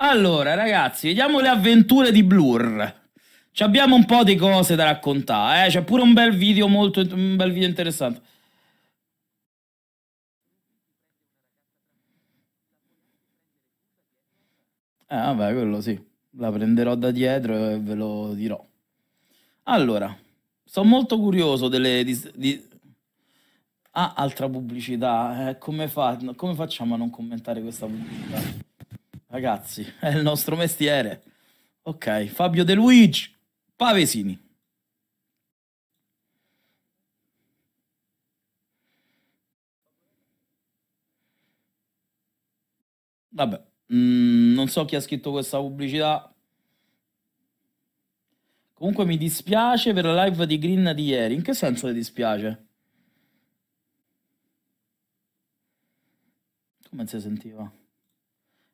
Allora, ragazzi, vediamo le avventure di Blur. Ci abbiamo un po' di cose da raccontare, eh? C'è pure un bel video molto un bel video interessante. Eh, vabbè, quello sì. La prenderò da dietro e ve lo dirò. Allora, sono molto curioso delle di, di... Ah, altra pubblicità. Eh, come, fa... come facciamo a non commentare questa pubblicità? Ragazzi, è il nostro mestiere. Ok, Fabio De Luigi, Pavesini. Vabbè, mm, non so chi ha scritto questa pubblicità. Comunque mi dispiace per la live di Green di ieri. In che senso le dispiace? Come si sentiva?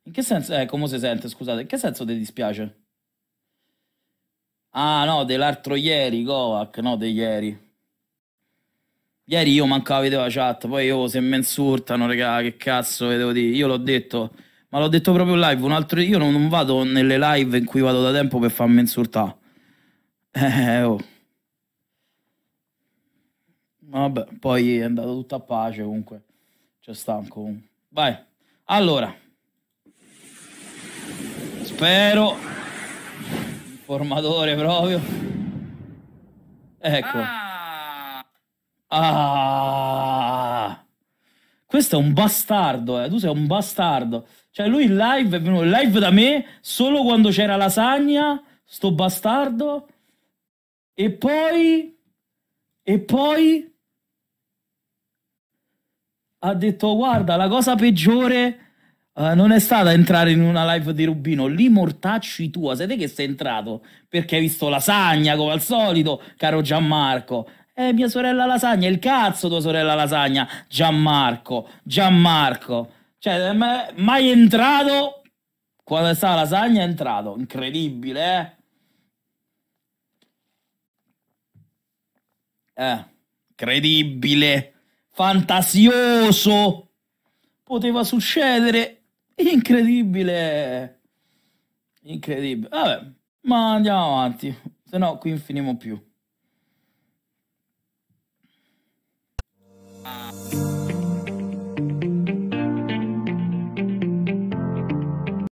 In che senso? Eh, come si sente, scusate. In che senso ti dispiace? Ah, no, dell'altro ieri, Kovac, no, di ieri. Ieri io mancavo vedevo la chat, poi io se mi insultano, raga, che cazzo vedevo dire. Io l'ho detto, ma l'ho detto proprio live, un altro... Io non, non vado nelle live in cui vado da tempo per farmi insultare. Eh, oh. Vabbè, poi è andato tutto a pace comunque. C'è stanco. Vai. Allora spero il formatore proprio ecco ah. ah. questo è un bastardo eh. tu sei un bastardo cioè lui in live è venuto in live da me solo quando c'era lasagna sto bastardo e poi e poi ha detto guarda la cosa peggiore Uh, non è stata entrare in una live di Rubino, lì mortacci tua, sai te che sei entrato? Perché hai visto lasagna come al solito, caro Gianmarco. Eh, mia sorella lasagna, il cazzo tua sorella lasagna, Gianmarco, Gianmarco. Cioè, eh, mai entrato quando è stata lasagna è entrato, incredibile, eh? Eh, credibile, fantasioso poteva succedere Incredibile! Incredibile. Vabbè, ma andiamo avanti, se no qui finiamo più.